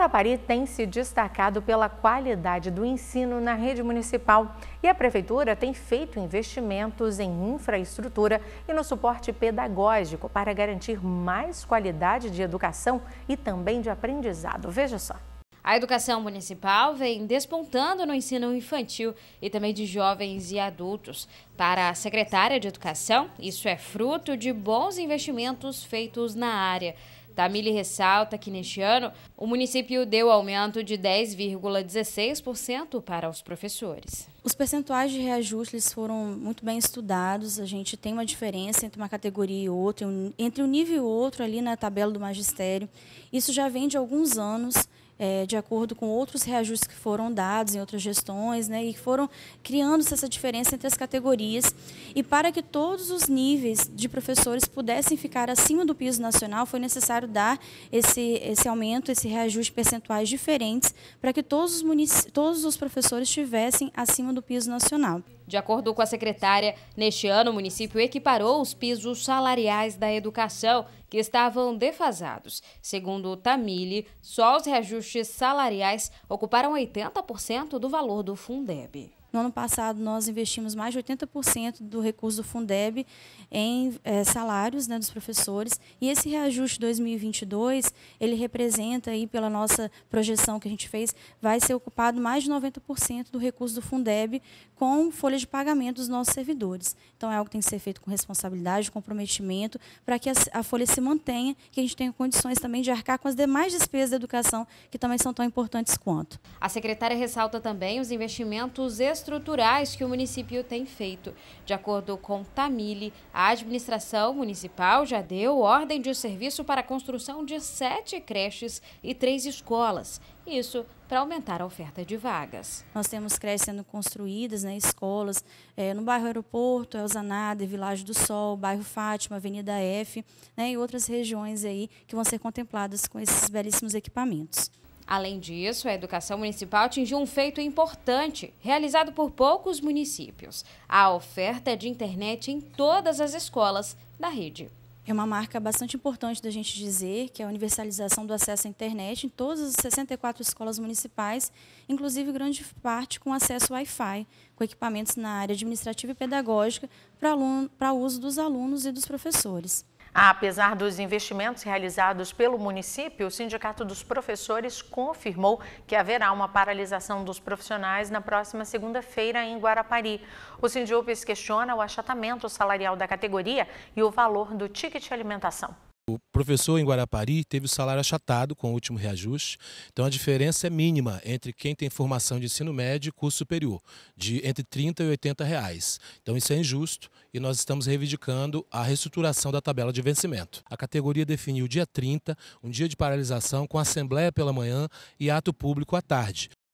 Guarapari tem se destacado pela qualidade do ensino na rede municipal e a Prefeitura tem feito investimentos em infraestrutura e no suporte pedagógico para garantir mais qualidade de educação e também de aprendizado. Veja só. A educação municipal vem despontando no ensino infantil e também de jovens e adultos. Para a secretária de Educação, isso é fruto de bons investimentos feitos na área. Tamile ressalta que neste ano o município deu aumento de 10,16% para os professores. Os percentuais de reajustes foram muito bem estudados, a gente tem uma diferença entre uma categoria e outra, entre um nível e outro ali na tabela do magistério. Isso já vem de alguns anos é, de acordo com outros reajustes que foram dados em outras gestões, né, e foram criando-se essa diferença entre as categorias. E para que todos os níveis de professores pudessem ficar acima do piso nacional, foi necessário dar esse, esse aumento, esse reajuste percentuais diferentes, para que todos os, todos os professores estivessem acima do piso nacional. De acordo com a secretária, neste ano o município equiparou os pisos salariais da educação, que estavam defasados. Segundo Tamile, só os reajustes salariais ocuparam 80% do valor do Fundeb. No ano passado, nós investimos mais de 80% do recurso do Fundeb em é, salários né, dos professores. E esse reajuste 2022, ele representa, aí, pela nossa projeção que a gente fez, vai ser ocupado mais de 90% do recurso do Fundeb com folha de pagamento dos nossos servidores. Então, é algo que tem que ser feito com responsabilidade, comprometimento, para que a, a folha se mantenha, que a gente tenha condições também de arcar com as demais despesas da educação, que também são tão importantes quanto. A secretária ressalta também os investimentos estruturais que o município tem feito. De acordo com Tamile, a administração municipal já deu ordem de serviço para a construção de sete creches e três escolas. Isso para aumentar a oferta de vagas. Nós temos creches sendo construídas, né, escolas, é, no bairro Aeroporto, Elzanada, Vilagem do Sol, bairro Fátima, Avenida F né, e outras regiões aí que vão ser contempladas com esses belíssimos equipamentos. Além disso, a educação municipal atingiu um feito importante, realizado por poucos municípios: a oferta de internet em todas as escolas da rede. É uma marca bastante importante da gente dizer, que é a universalização do acesso à internet em todas as 64 escolas municipais, inclusive grande parte com acesso Wi-Fi, com equipamentos na área administrativa e pedagógica para o uso dos alunos e dos professores. Apesar dos investimentos realizados pelo município, o Sindicato dos Professores confirmou que haverá uma paralisação dos profissionais na próxima segunda-feira em Guarapari. O Sindupes questiona o achatamento salarial da categoria e o valor do ticket alimentação. O professor em Guarapari teve o salário achatado com o último reajuste, então a diferença é mínima entre quem tem formação de ensino médio e curso superior, de entre 30 e 80 reais. Então isso é injusto e nós estamos reivindicando a reestruturação da tabela de vencimento. A categoria definiu dia 30, um dia de paralisação com assembleia pela manhã e ato público à tarde.